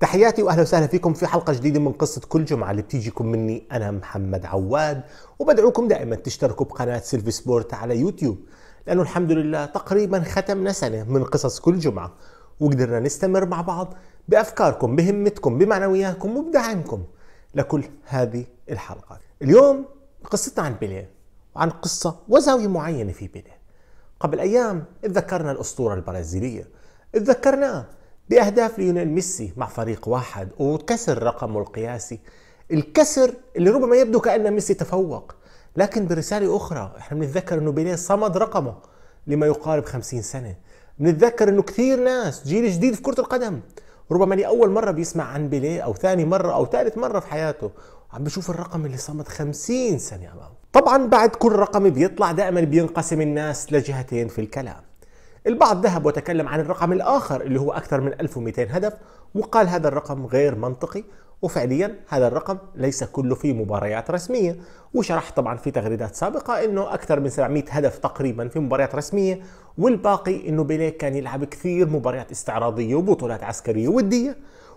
تحياتي واهلا وسهلا فيكم في حلقه جديده من قصه كل جمعه اللي بتيجيكم مني انا محمد عواد وبدعوكم دائما تشتركوا بقناه سيلفي سبورت على يوتيوب لانه الحمد لله تقريبا ختمنا سنه من قصص كل جمعه وقدرنا نستمر مع بعض بافكاركم بهمتكم بمعنوياتكم وبدعمكم لكل هذه الحلقات. اليوم قصتنا عن بيليه وعن قصه وزاويه معينه في بيليه. قبل ايام تذكرنا الاسطوره البرازيليه اتذكرناه بأهداف ليونيل ميسي مع فريق واحد وكسر رقمه القياسي الكسر اللي ربما يبدو كأن ميسي تفوق لكن برسالة أخرى احنا بنتذكر أنه بيليه صمد رقمه لما يقارب 50 سنة بنتذكر أنه كثير ناس جيل جديد في كرة القدم ربما لأول مرة بيسمع عن بيليه أو ثاني مرة أو ثالث مرة في حياته عم بشوف الرقم اللي صمد 50 سنة أمامه طبعا بعد كل رقم بيطلع دائما بينقسم الناس لجهتين في الكلام البعض ذهب وتكلم عن الرقم الآخر اللي هو أكثر من 1200 هدف وقال هذا الرقم غير منطقي وفعليا هذا الرقم ليس كله في مباريات رسمية وشرحت طبعا في تغريدات سابقة أنه أكثر من 700 هدف تقريبا في مباريات رسمية والباقي أنه بيليه كان يلعب كثير مباريات استعراضية وبطولات عسكرية ودية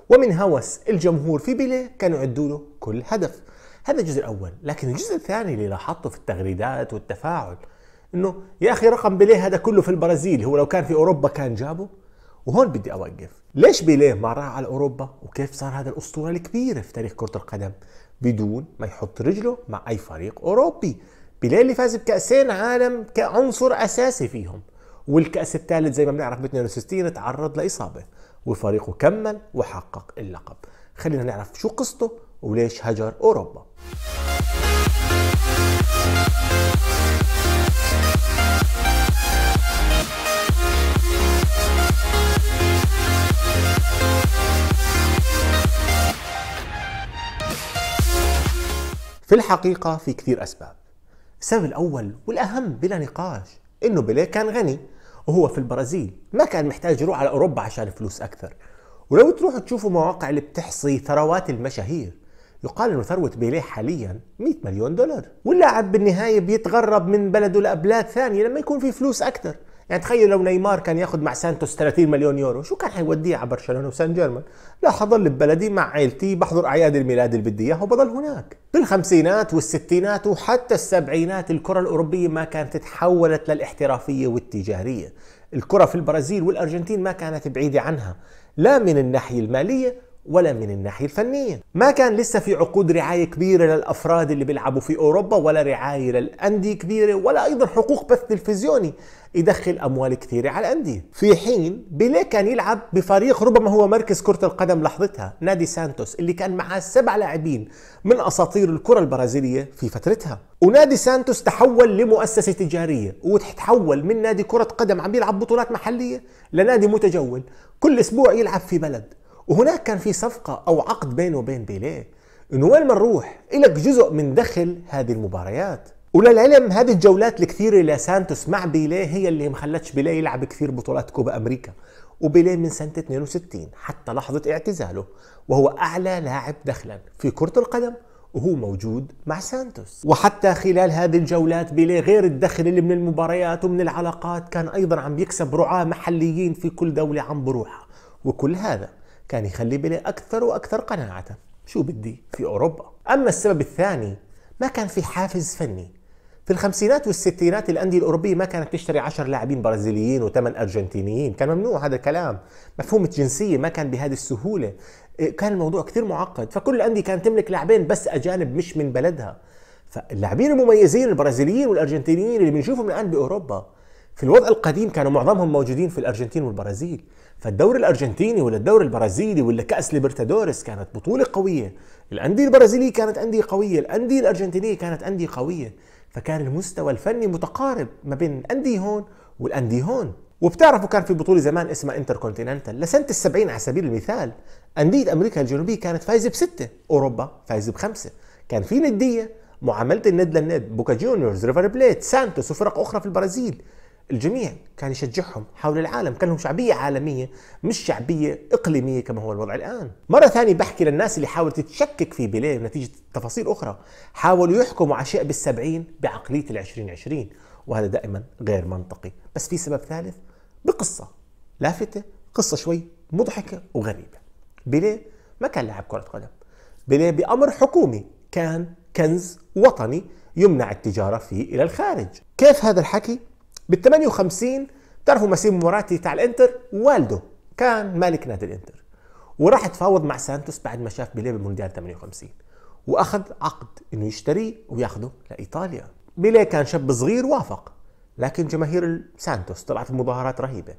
ومن هوس الجمهور في بيليه كانوا يعدوا له كل هدف هذا الجزء الأول لكن الجزء الثاني اللي لاحظته في التغريدات والتفاعل انه يا اخي رقم بيليه هذا كله في البرازيل هو لو كان في اوروبا كان جابه وهون بدي اوقف ليش بيليه ما راح على اوروبا وكيف صار هذا الاسطوره الكبيره في تاريخ كره القدم بدون ما يحط رجله مع اي فريق اوروبي بيليه اللي فاز بكاسين عالم كعنصر اساسي فيهم والكاس الثالث زي ما بنعرف ب 62 تعرض لاصابه وفريقه كمل وحقق اللقب خلينا نعرف شو قصته وليش هجر اوروبا في الحقيقة في كثير أسباب السبب الأول والأهم بلا نقاش إنه بيليه كان غني وهو في البرازيل ما كان محتاج يروح على أوروبا عشان فلوس أكثر ولو تروحوا تشوفوا مواقع اللي بتحصي ثروات المشاهير يقال انه ثروة بيليه حاليا 100 مليون دولار واللاعب بالنهاية بيتغرب من بلده لأبلاد ثانية لما يكون في فلوس أكثر يعني تخيل لو نيمار كان ياخذ مع سانتوس 30 مليون يورو شو كان حيوديه على برشلونه وسان جيرمان لا حضل ببلدي مع عائلتي بحضر اعياد الميلاد اللي بدي اياها وبضل هناك بالخمسينات والستينات وحتى السبعينات الكره الاوروبيه ما كانت تحولت للاحترافيه والتجاريه الكره في البرازيل والارجنتين ما كانت بعيده عنها لا من الناحيه الماليه ولا من الناحية الفنية ما كان لسه في عقود رعاية كبيرة للأفراد اللي بيلعبوا في أوروبا ولا رعاية للأندية كبيرة ولا أيضا حقوق بث تلفزيوني يدخل أموال كثيرة على الأندية في حين بيليه كان يلعب بفريق ربما هو مركز كرة القدم لحظتها نادي سانتوس اللي كان معاه سبع لاعبين من أساطير الكرة البرازيلية في فترتها ونادي سانتوس تحول لمؤسسة تجارية وتحول من نادي كرة قدم عم يلعب بطولات محلية لنادي متجول كل أسبوع يلعب في بلد وهناك كان في صفقة أو عقد بينه وبين بيليه إنه وين ما نروح إلك جزء من دخل هذه المباريات وللعلم هذه الجولات الكثيرة لسانتوس مع بيليه هي اللي مخلتش بيليه يلعب كثير بطولات كوبا أمريكا وبيليه من سنة 62 حتى لحظة اعتزاله وهو أعلى لاعب دخلا في كرة القدم وهو موجود مع سانتوس وحتى خلال هذه الجولات بيليه غير الدخل اللي من المباريات ومن العلاقات كان أيضا عم يكسب رعاة محليين في كل دولة عم بروحها وكل هذا كان يخلي بيلي أكثر وأكثر قناعة شو بدي في أوروبا أما السبب الثاني ما كان في حافز فني في الخمسينات والستينات الأندية الأوروبية ما كانت تشتري 10 لاعبين برازيليين وثمان أرجنتينيين كان ممنوع هذا الكلام مفهوم الجنسية ما كان بهذه السهولة كان الموضوع كثير معقد فكل الأندية كانت تملك لاعبين بس أجانب مش من بلدها فاللاعبين المميزين البرازيليين والأرجنتينيين اللي بنشوفهم الآن بأوروبا في الوضع القديم كانوا معظمهم موجودين في الارجنتين والبرازيل فالدوري الارجنتيني ولا الدوري البرازيلي ولا كاس ليبرتادوريس كانت بطوله قويه الانديه البرازيليه كانت انديه قويه الانديه الارجنتينيه كانت انديه قويه فكان المستوى الفني متقارب ما بين الانديه هون والانديه هون وبتعرفوا كان في بطوله زمان اسمها انتر كونتيننتال لسنه السبعين على سبيل المثال انديه امريكا الجنوبيه كانت فايزه بسته اوروبا فايزه بخمسه كان في نديه معامله الند للند بوكا جونيورز ريفر بليت سانتوس وفرق اخرى في البرازيل الجميع كان يشجعهم حول العالم كان لهم شعبية عالمية مش شعبية إقليمية كما هو الوضع الآن مرة ثانية بحكي للناس اللي حاولت تتشكك في بيليه نتيجة تفاصيل أخرى حاولوا يحكموا على شيء بالسبعين بعقلية العشرين عشرين وهذا دائما غير منطقي بس في سبب ثالث بقصة لافتة قصة شوي مضحكة وغريبة بيليه ما كان لاعب كرة قدم بيليه بأمر حكومي كان كنز وطني يمنع التجارة فيه إلى الخارج كيف هذا الحكي؟ بال 58 بتعرفوا مسيب موراتي تاع الانتر والده كان مالك نادي الانتر وراح تفاوض مع سانتوس بعد ما شاف بيليه بالمونديال 58 واخذ عقد انه يشتريه وياخذه لايطاليا بيليه كان شاب صغير وافق لكن جماهير سانتوس طلعت بمظاهرات رهيبه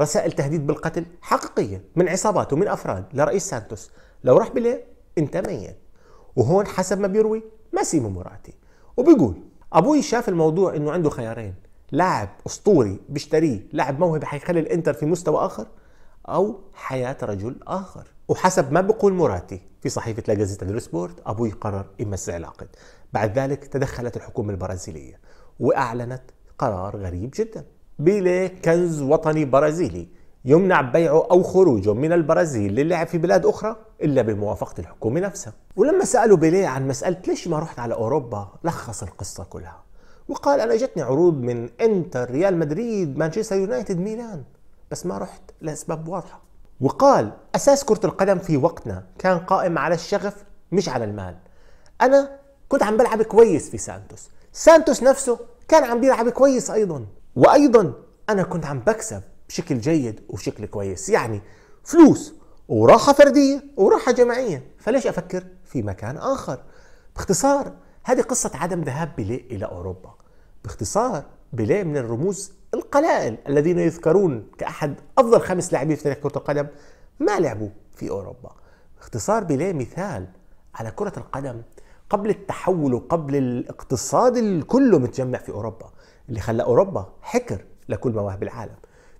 رسائل تهديد بالقتل حقيقيه من عصابات ومن افراد لرئيس سانتوس لو راح بيليه انت ميت وهون حسب ما بيروي ماسيمو موراتي وبيقول ابوي شاف الموضوع انه عنده خيارين لاعب اسطوري بيشتريه لاعب موهبه حيخلي الانتر في مستوى اخر او حياه رجل اخر وحسب ما بقول موراتي في صحيفه لا جازيتا سبورت ابوي قرر يمسع العقد بعد ذلك تدخلت الحكومه البرازيليه واعلنت قرار غريب جدا بيليه كنز وطني برازيلي يمنع بيعه او خروجه من البرازيل للعب في بلاد اخرى الا بموافقه الحكومه نفسها ولما سالوا بيليه عن مساله ليش ما رحت على اوروبا لخص القصه كلها وقال انا جتني عروض من انتر ريال مدريد مانشستر يونايتد ميلان بس ما رحت لاسباب واضحه وقال اساس كره القدم في وقتنا كان قائم على الشغف مش على المال انا كنت عم بلعب كويس في سانتوس سانتوس نفسه كان عم بيلعب كويس ايضا وايضا انا كنت عم بكسب بشكل جيد وبشكل كويس يعني فلوس وراحه فرديه وراحه جماعيه فليش افكر في مكان اخر باختصار هذه قصة عدم ذهاب بيليه إلى أوروبا باختصار بيليه من الرموز القلائل الذين يذكرون كأحد أفضل خمس لاعبين في تاريخ كرة القدم ما لعبوا في أوروبا باختصار بيليه مثال على كرة القدم قبل التحول وقبل الاقتصاد الكله كله متجمع في أوروبا اللي خلى أوروبا حكر لكل مواهب العالم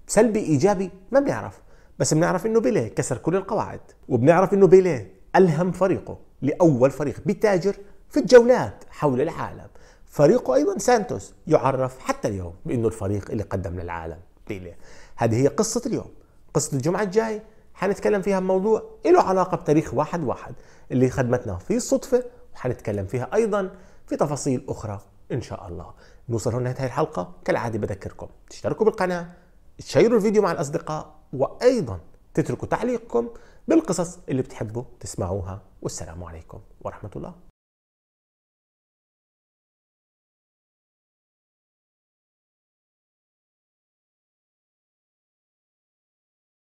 سلبي إيجابي ما بنعرف بس بنعرف إنه بيليه كسر كل القواعد وبنعرف إنه بيليه ألهم فريقه لأول فريق بتاجر في الجولات حول العالم فريقه أيضا سانتوس يعرف حتى اليوم بأنه الفريق اللي قدم للعالم ليلة. هذه هي قصة اليوم قصة الجمعة الجاي حنتكلم فيها بموضوع له علاقة بتاريخ واحد واحد اللي خدمتنا في الصدفة وحنتكلم فيها أيضا في تفاصيل أخرى إن شاء الله نوصل هنا هذه الحلقة كالعادة بذكركم تشتركوا بالقناة تشيروا الفيديو مع الأصدقاء وأيضا تتركوا تعليقكم بالقصص اللي بتحبوا تسمعوها والسلام عليكم ورحمة الله